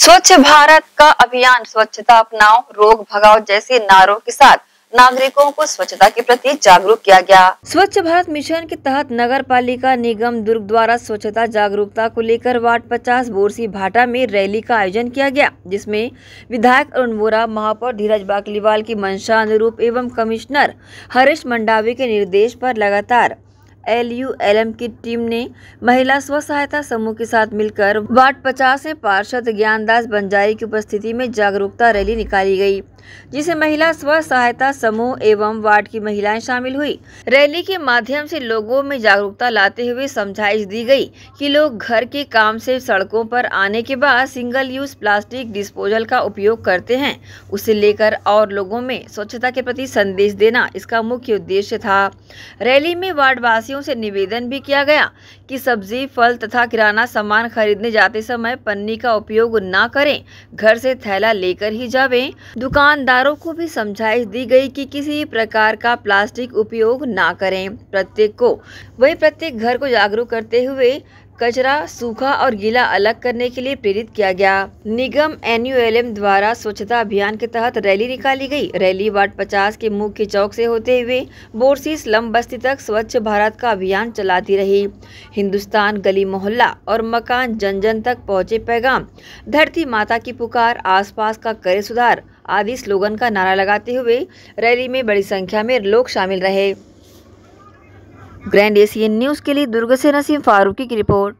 स्वच्छ भारत का अभियान स्वच्छता अपनाओ रोग भगाओ जैसे नारों के साथ नागरिकों को स्वच्छता के प्रति जागरूक किया गया स्वच्छ भारत मिशन के तहत नगर पालिका निगम दुर्ग द्वारा स्वच्छता जागरूकता को लेकर वार्ड 50 बोरसी भाटा में रैली का आयोजन किया गया जिसमें विधायक अरुण वोरा महापौर धीरज बाकलीवाल की मंशा अनुरूप एवं कमिश्नर हरीश मंडावी के निर्देश आरोप लगातार एल यू एल एम की टीम ने महिला स्व सहायता समूह के साथ मिलकर वार्ड पचास में पार्षद ज्ञानदास बंजारी की उपस्थिति में जागरूकता रैली निकाली गई जिसे महिला स्व सहायता समूह एवं वार्ड की महिलाएं शामिल हुई रैली के माध्यम से लोगों में जागरूकता लाते हुए समझाइश दी गई कि लोग घर के काम से सड़कों पर आने के बाद सिंगल यूज प्लास्टिक डिस्पोजल का उपयोग करते हैं उसे लेकर और लोगों में स्वच्छता के प्रति संदेश देना इसका मुख्य उद्देश्य था रैली में वार्ड वासियों से निवेदन भी किया गया कि सब्जी फल तथा किराना सामान खरीदने जाते समय पन्नी का उपयोग न करें घर से थैला लेकर ही जावे दुकान दुकानदारों को भी समझाइश दी गई कि किसी प्रकार का प्लास्टिक उपयोग ना करें प्रत्येक को वही प्रत्येक घर को जागरूक करते हुए कचरा सूखा और गीला अलग करने के लिए प्रेरित किया गया निगम एन द्वारा स्वच्छता अभियान के तहत रैली निकाली गई रैली वार्ड 50 के मुख्य चौक से होते हुए बोरसी स्लम बस्ती तक स्वच्छ भारत का अभियान चलाती रही हिंदुस्तान गली मोहल्ला और मकान जन जन तक पहुंचे पैगाम धरती माता की पुकार आसपास का करे सुधार आदि स्लोगन का नारा लगाते हुए रैली में बड़ी संख्या में लोग शामिल रहे ग्रैंड एशियन न्यूज़ के लिए दुर्ग से नसीम फारूकी की रिपोर्ट